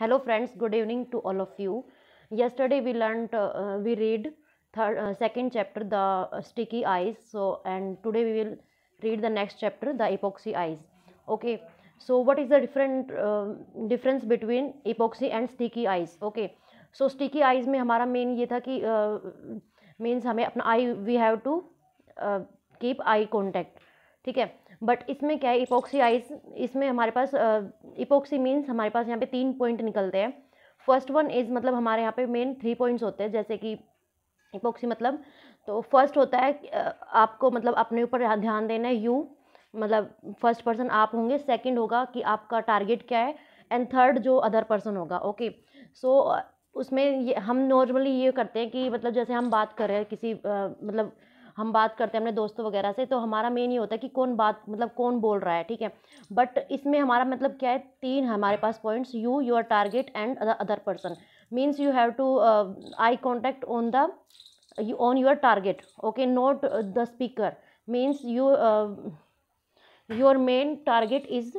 hello friends good evening to all of you yesterday we learn we read third second chapter the sticky eyes so and today we will read the next chapter the epoxy eyes okay so what is the different difference between epoxy and sticky eyes okay so sticky eyes में हमारा main ये था कि means uh, हमें अपना eye we have to keep eye contact ठीक है but इसमें क्या है इपोक्सी आइज इसमें हमारे पास uh, इपोक्सी मीन्स हमारे पास यहाँ पे तीन पॉइंट निकलते हैं फर्स्ट वन इज़ मतलब हमारे यहाँ पे मेन थ्री पॉइंट्स होते हैं जैसे कि इपोक्सी मतलब तो फर्स्ट होता है आपको मतलब अपने ऊपर ध्यान देना है यू मतलब फर्स्ट पर्सन आप होंगे सेकेंड होगा कि आपका टारगेट क्या है एंड थर्ड जो अदर पर्सन होगा ओके सो उसमें ये हम नॉर्मली ये करते हैं कि मतलब जैसे हम बात कर रहे हैं किसी आ, मतलब हम बात करते हैं अपने दोस्तों वगैरह से तो हमारा मेन ये होता है कि कौन बात मतलब कौन बोल रहा है ठीक है बट इसमें हमारा मतलब क्या है तीन हमारे पास points you your target and other person means you have to eye contact on the on your target okay note the speaker means you your main target is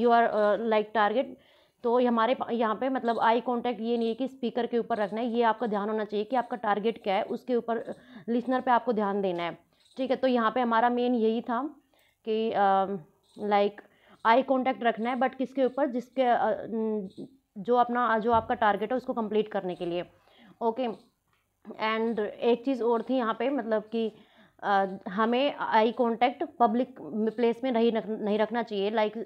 you are like target तो हमारे यहाँ पे मतलब eye contact ये नहीं है कि speaker के ऊपर रखना है ये आपका ध्यान होना चाहिए कि आपका टारगेट क्या है उसके ऊपर लिसनर पे आपको ध्यान देना है ठीक है तो यहाँ पे हमारा मेन यही था कि लाइक आई कांटेक्ट रखना है बट किसके ऊपर जिसके जो अपना जो आपका टारगेट है उसको कंप्लीट करने के लिए ओके एंड एक चीज़ और थी यहाँ पर मतलब कि uh, हमें आई कांटेक्ट पब्लिक प्लेस में नहीं रख नहीं रखना चाहिए like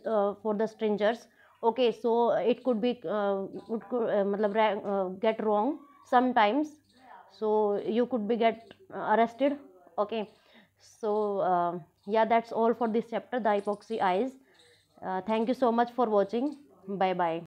for the strangers okay so uh, it could be uh, would could uh, matlab, uh, get wrong sometimes so you could be get uh, arrested okay so uh, yeah that's all for this chapter the epoxy eyes uh, thank you so much for watching bye bye